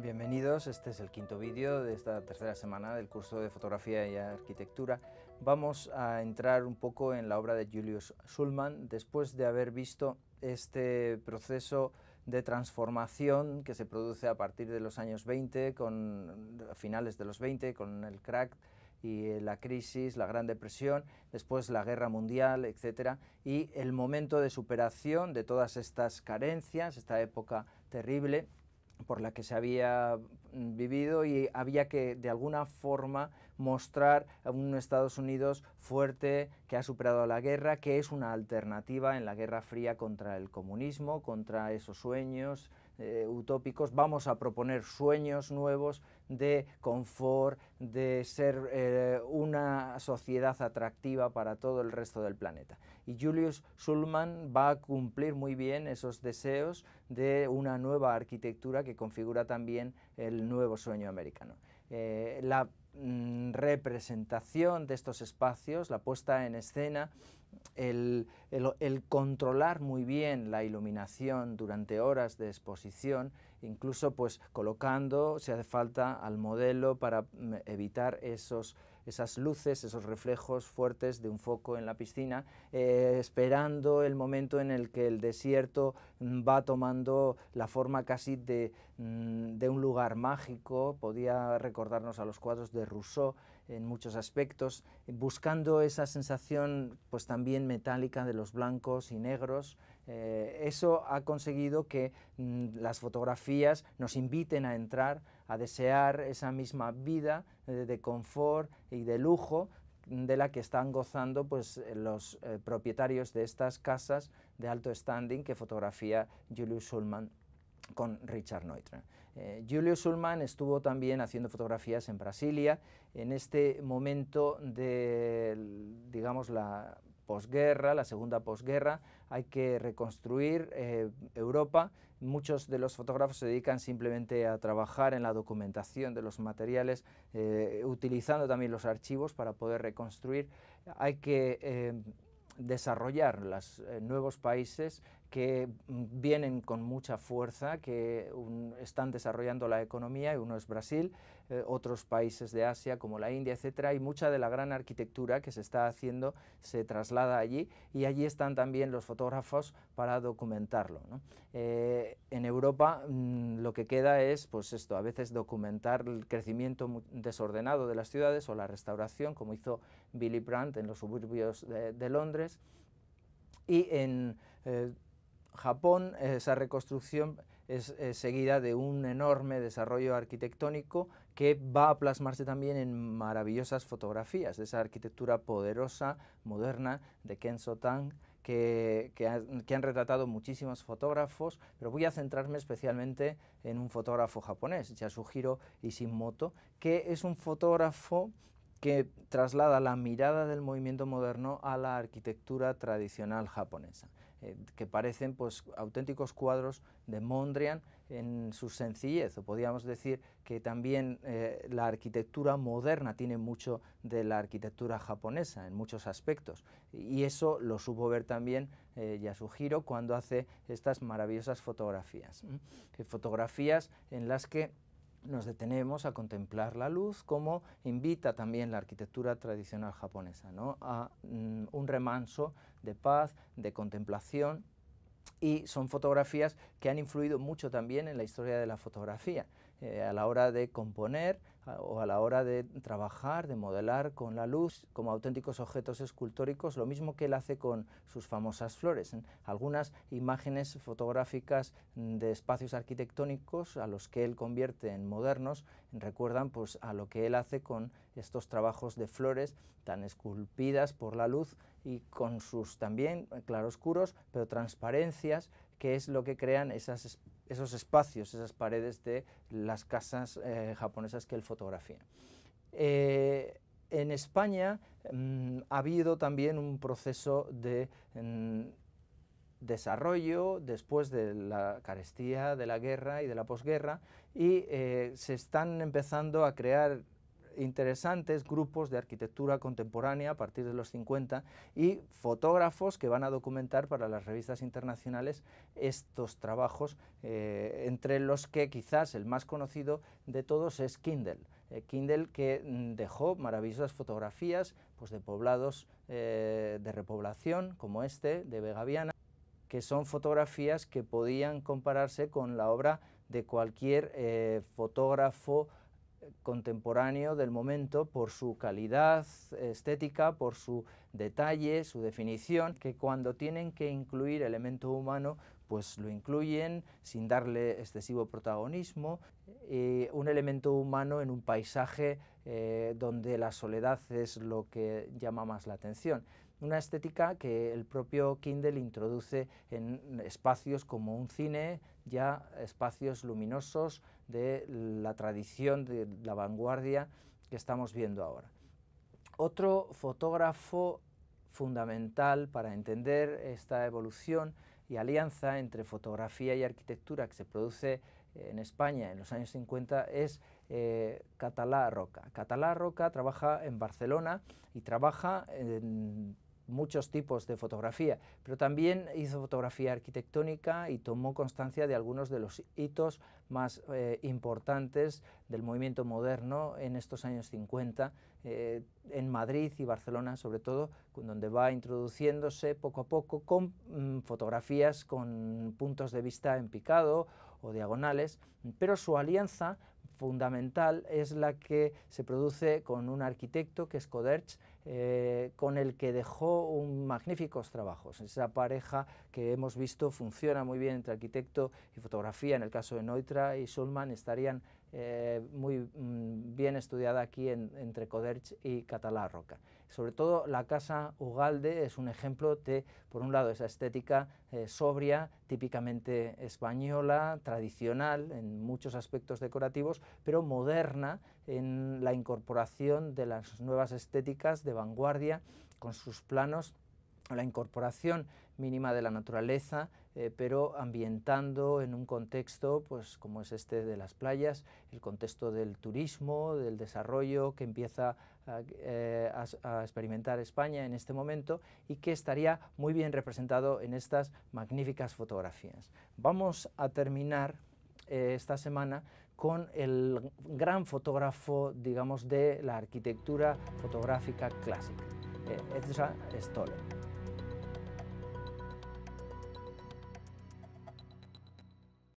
Bienvenidos, este es el quinto vídeo de esta tercera semana del curso de Fotografía y Arquitectura. Vamos a entrar un poco en la obra de Julius Schulman después de haber visto este proceso de transformación que se produce a partir de los años 20, con, a finales de los 20, con el crack y la crisis, la Gran Depresión, después la Guerra Mundial, etcétera, y el momento de superación de todas estas carencias, esta época terrible por la que se había mm, vivido y había que de alguna forma mostrar a un Estados Unidos fuerte que ha superado la guerra, que es una alternativa en la Guerra Fría contra el comunismo, contra esos sueños eh, utópicos, vamos a proponer sueños nuevos de confort, de ser eh, una sociedad atractiva para todo el resto del planeta. Y Julius Schulman va a cumplir muy bien esos deseos de una nueva arquitectura que configura también el nuevo sueño americano. Eh, Mm, representación de estos espacios, la puesta en escena, el, controlar muy bien la iluminación durante horas de exposición, incluso pues colocando, si hace falta, al modelo para mm, evitar esos esas luces, esos reflejos fuertes de un foco en la piscina, eh, esperando el momento en el que el desierto mm, va tomando la forma casi de, mm, de un lugar mágico, podía recordarnos a los cuadros de Rousseau en muchos aspectos, buscando esa sensación pues también metálica de los blancos y negros, eh, eso ha conseguido que mm, las fotografías nos inviten a entrar, a desear esa misma vida eh, de confort y de lujo mm, de la que están gozando pues, eh, los propietarios de estas casas de alto standing que fotografía Julius Sulman con Richard Neutra. Julius Julio Sulman estuvo también haciendo fotografías en Brasilia. En este momento de, digamos, la posguerra, la segunda posguerra, hay que reconstruir eh, Europa. Muchos de los fotógrafos se dedican simplemente a trabajar en la documentación de los materiales, eh, utilizando también los archivos para poder reconstruir. Hay que eh, desarrollar los nuevos países que mm, vienen con mucha fuerza, que están desarrollando la economía, y uno es Brasil, eh, otros países de Asia como la India, etcétera, y mucha de la gran arquitectura que se está haciendo se traslada allí y allí están también los fotógrafos para documentarlo. Eh, en Europa mm, lo que queda es, pues esto, a veces documentar el crecimiento desordenado de las ciudades o la restauración, como hizo Billy Brandt en los suburbios de, Londres, y en eh, Japón, esa reconstrucción es, eh, seguida de un enorme desarrollo arquitectónico que va a plasmarse también en maravillosas fotografías de esa arquitectura poderosa, moderna de Kenzo Tang, que, que, han retratado muchísimos fotógrafos, pero voy a centrarme especialmente en un fotógrafo japonés, Yasuhiro Ishimoto, que es un fotógrafo que traslada la mirada del movimiento moderno a la arquitectura tradicional japonesa. Eh, que parecen pues, auténticos cuadros de Mondrian en su sencillez, o podríamos decir que también eh, la arquitectura moderna tiene mucho de la arquitectura japonesa en muchos aspectos, y eso lo supo ver también eh, Yasuhiro cuando hace estas maravillosas fotografías, fotografías en las que nos detenemos a contemplar la luz como invita también la arquitectura tradicional japonesa, a mm, un remanso de paz, de contemplación y son fotografías que han influido mucho también en la historia de la fotografía. Eh, a la hora de componer o a la hora de trabajar, de modelar con la luz como auténticos objetos escultóricos, lo mismo que él hace con sus famosas flores. ¿eh? Algunas imágenes fotográficas de espacios arquitectónicos a los que él convierte en modernos recuerdan pues, a lo que él hace con estos trabajos de flores tan esculpidas por la luz y con sus también eh, claroscuros, pero transparencias, que es lo que crean esas esos espacios, esas paredes de las casas eh, japonesas que él fotografía. Eh, en España mm, ha habido también un proceso de mm, desarrollo después de la carestía, de la guerra y de la posguerra y eh, se están empezando a crear interesantes grupos de arquitectura contemporánea a partir de los 50 y fotógrafos que van a documentar para las revistas internacionales estos trabajos, eh, entre los que quizás el más conocido de todos es Kindle. Eh, Kindle que mm, dejó maravillosas fotografías pues, de poblados eh, de repoblación como este de Vegaviana que son fotografías que podían compararse con la obra de cualquier fotógrafo contemporáneo del momento por su calidad estética, por su detalle, su definición, que cuando tienen que incluir elemento humano, pues lo incluyen sin darle excesivo protagonismo. Eh, un elemento humano en un paisaje eh, donde la soledad es lo que llama más la atención una estética que el propio Kindle introduce en espacios como un cine, ya espacios luminosos, de la tradición, de la vanguardia que estamos viendo ahora. Otro fotógrafo fundamental para entender esta evolución y alianza entre fotografía y arquitectura que se produce en España en los años 50 es eh, Catalá Roca. Catalá Roca trabaja en Barcelona y trabaja en muchos tipos de fotografía, pero también hizo fotografía arquitectónica y tomó constancia de algunos de los hitos más eh, importantes del movimiento moderno en estos años 50, eh, en Madrid y Barcelona sobre todo, donde va introduciéndose poco a poco con mm, fotografías con puntos de vista en picado o diagonales, pero su alianza fundamental es la que se produce con un arquitecto que es Coderch, eh, con el que dejó un magníficos trabajos. Esa pareja que hemos visto funciona muy bien entre arquitecto y fotografía, en el caso de Neutra y Schulman estarían eh, muy mm, bien estudiada aquí entre Coderch y Catalá Roca. Sobre todo la casa Ugalde es un ejemplo de, por un lado, esa estética eh, sobria, típicamente española, tradicional en muchos aspectos decorativos, pero moderna en la incorporación de las nuevas estéticas de vanguardia con sus planos, la incorporación mínima de la naturaleza eh, pero ambientando en un contexto, pues, como es este de las playas, el contexto del turismo, del desarrollo que empieza eh, a, experimentar España en este momento y que estaría muy bien representado en estas magníficas fotografías. Vamos a terminar eh, esta semana con el gran fotógrafo, de la arquitectura fotográfica clásica, Ezra Stoller.